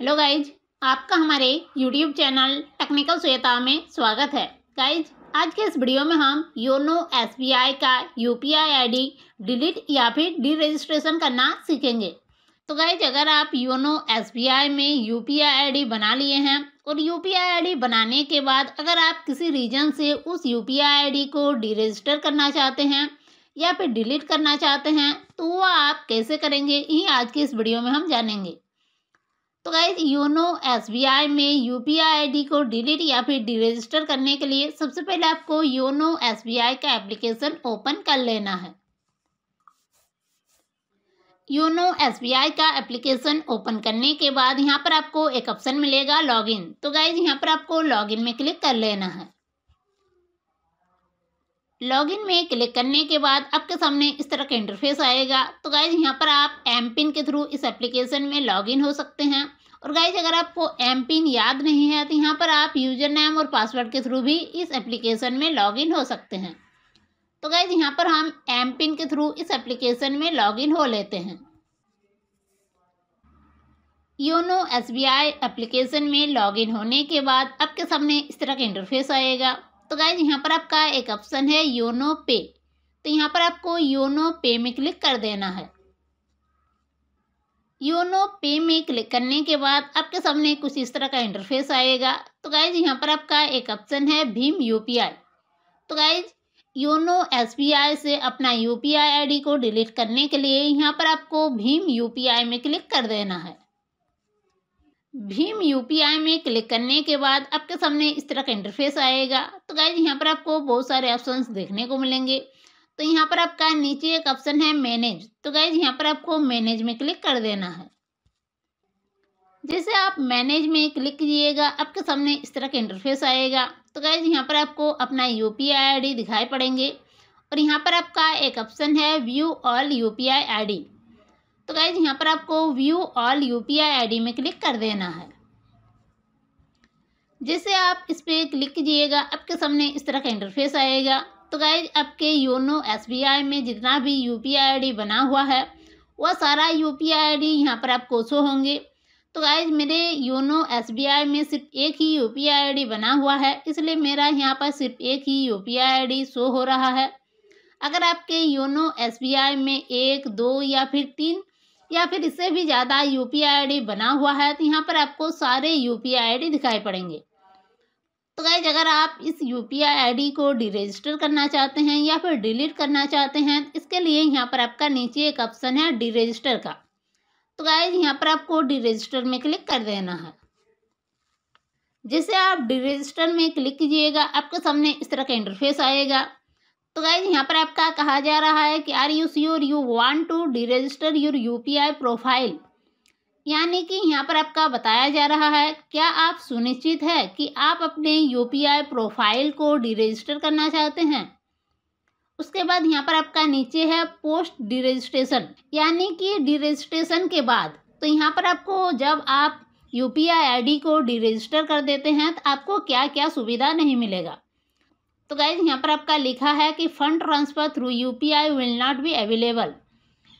hello guys आपका हमारे YouTube channel technical Shweta में स्वागत है गाइज आज के इस वीडियो में हम योनो एसबीआई का यूपीआई आईडी डिलीट या फिर डी रजिस्ट्रेशन करना सीखेंगे तो गाइज अगर आप योनो एसबीआई में यूपीआई आईडी बना लिए हैं और यूपीआई आईडी बनाने के बाद अगर आप किसी रीजन से उस यू पी को डी रजिस्टर करना चाहते हैं या फिर डिलीट करना चाहते हैं तो वह आप कैसे करेंगे यही आज के इस वीडियो में हम जानेंगे तो गाइज योनो एस में यू पी आई को डिलीट या फिर डिरजिस्टर करने के लिए सबसे पहले आपको योनो एस का एप्लीकेशन ओपन कर लेना है योनो एस का एप्लीकेशन ओपन करने के बाद यहाँ पर आपको एक ऑप्शन मिलेगा लॉगिन तो गाइज यहाँ पर आपको लॉगिन में क्लिक कर लेना है लॉगिन में क्लिक करने के बाद आपके सामने इस तरह का इंटरफेस आएगा तो गाइज यहाँ पर आप एम पिन के थ्रू इस एप्लीकेशन में लॉगिन हो सकते हैं और गाइज अगर आपको एम पिन याद नहीं है तो यहाँ पर आप यूजर नेम और पासवर्ड के थ्रू भी इस एप्लीकेशन में लॉगिन हो सकते हैं तो गाइज यहाँ पर हम एम पिन के थ्रू इस एप्लीकेशन में लॉगिन हो लेते हैं YONO S B I application में लॉगिन होने के बाद आपके सामने इस तरह का इंटरफेस आएगा तो गाइज यहाँ पर आपका एक ऑप्शन है योनो पे तो यहाँ पर आपको योनो पे में क्लिक कर देना है योनो पे में क्लिक करने के बाद आपके सामने कुछ इस तरह का इंटरफेस आएगा तो गाइज यहाँ पर आपका एक ऑप्शन है भीम यूपीआई तो गाइज योनो एसबीआई से अपना यूपीआई आईडी को डिलीट करने के लिए यहाँ पर आपको भीम यूपीआई में क्लिक कर देना है भीम यू में क्लिक करने के बाद आपके सामने इस तरह का इंटरफेस आएगा तो गाइज यहाँ पर आपको बहुत सारे ऑप्शन देखने को मिलेंगे तो यहाँ पर आपका नीचे एक ऑप्शन है मैनेज तो गाइज यहाँ पर आपको मैनेज में क्लिक कर देना है जैसे आप मैनेज में क्लिक कीजिएगा आपके सामने इस तरह का इंटरफेस आएगा तो गाइज यहाँ पर आपको अपना यू पी दिखाई पड़ेंगे और यहाँ पर आपका एक ऑप्शन है view all U P I तो गाइज यहाँ पर आपको view all U P I में क्लिक कर देना है जैसे आप इस पर क्लिक कीजिएगा आपके सामने इस तरह का इंटरफेस आएगा तो गाइज आपके योनो एस में जितना भी यू पी आई बना हुआ है वह सारा यू पी आई यहाँ पर आपको शो होंगे तो गाइज मेरे योनो एस में सिर्फ एक ही यू पी आई बना हुआ है इसलिए मेरा यहाँ पर सिर्फ एक ही यू पी आई शो हो रहा है अगर आपके योनो एस में एक दो या फिर तीन या फिर इससे भी ज़्यादा यू पी आई बना हुआ है तो यहाँ पर आपको सारे यू पी आई दिखाई पड़ेंगे तो गैज अगर आप इस यू पी आई को डिरजिस्टर करना चाहते हैं या फिर डिलीट करना चाहते हैं तो इसके लिए यहाँ पर आपका नीचे एक ऑप्शन है डिरजिस्टर का तो गैज यहाँ पर आपको डिरजिस्टर में क्लिक कर देना है जैसे आप डिरजिस्टर में क्लिक कीजिएगा आपके सामने इस तरह का इंटरफेस आएगा तो गाइज यहाँ पर आपका कहा जा रहा है कि are you sure you want to deregister your U profile यानी कि यहाँ पर आपका बताया जा रहा है क्या आप सुनिश्चित है कि आप अपने यू प्रोफाइल को डी रजिस्टर करना चाहते हैं उसके बाद यहाँ पर आपका नीचे है पोस्ट डी रजिस्ट्रेशन यानी कि डी रजिस्ट्रेशन के बाद तो यहाँ पर आपको जब आप U P I I D को डी रजिस्टर कर देते हैं तो आपको क्या क्या सुविधा नहीं मिलेगा तो गाइज यहाँ पर आपका लिखा है कि fund transfer through UPI will not be available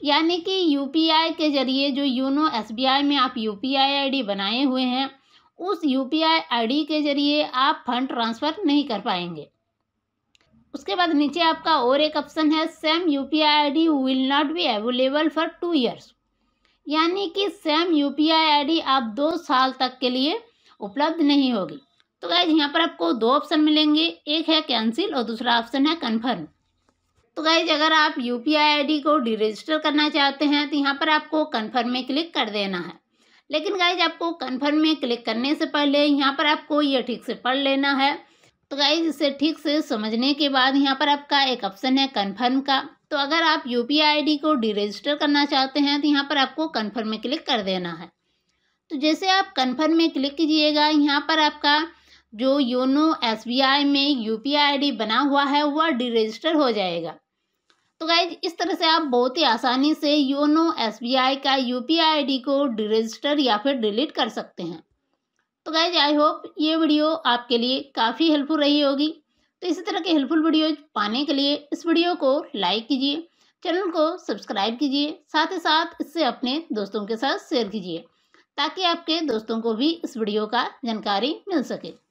यानी कि यूपीआई के ज़रिए जो यूनो एसबीआई में आप यूपीआई आईडी बनाए हुए हैं उस यूपीआई आईडी के ज़रिए आप फंड ट्रांसफ़र नहीं कर पाएंगे उसके बाद नीचे आपका और एक ऑप्शन है same U I D will not be available for two years यानी कि सेम यू आई डी आप दो साल तक के लिए उपलब्ध नहीं होगी तो गैज यहाँ पर आपको दो ऑप्शन मिलेंगे एक है कैंसिल और दूसरा ऑप्शन है कन्फर्म तो गैज अगर आप यू पी आई को डी रजिस्टर करना चाहते हैं तो यहाँ पर आपको कन्फर्म में क्लिक कर देना है लेकिन गाइज आपको कन्फर्म में क्लिक करने से पहले यहाँ पर आपको ये ठीक से पढ़ लेना है तो गाइज इसे ठीक से समझने के बाद यहाँ पर आपका एक ऑप्शन है कन्फर्म का तो अगर आप यू पी आई को डी रजिस्टर करना चाहते हैं तो यहाँ पर आपको कन्फर्म में क्लिक कर देना है तो जैसे आप कन्फर्म में क्लिक कीजिएगा यहाँ पर आपका जो योनो एस में यू पी बना हुआ है वह डिरजिस्टर हो जाएगा तो गाइज इस तरह से आप बहुत ही आसानी से योनो एस का यू पी को डिरजिस्टर या फिर डिलीट कर सकते हैं तो गाइज आई होप ये वीडियो आपके लिए काफ़ी हेल्पफुल रही होगी तो इसी तरह के हेल्पफुल वीडियो पाने के लिए इस वीडियो को लाइक कीजिए चैनल को सब्सक्राइब कीजिए साथ ही साथ इससे अपने दोस्तों के साथ शेयर कीजिए ताकि आपके दोस्तों को भी इस वीडियो का जानकारी मिल सके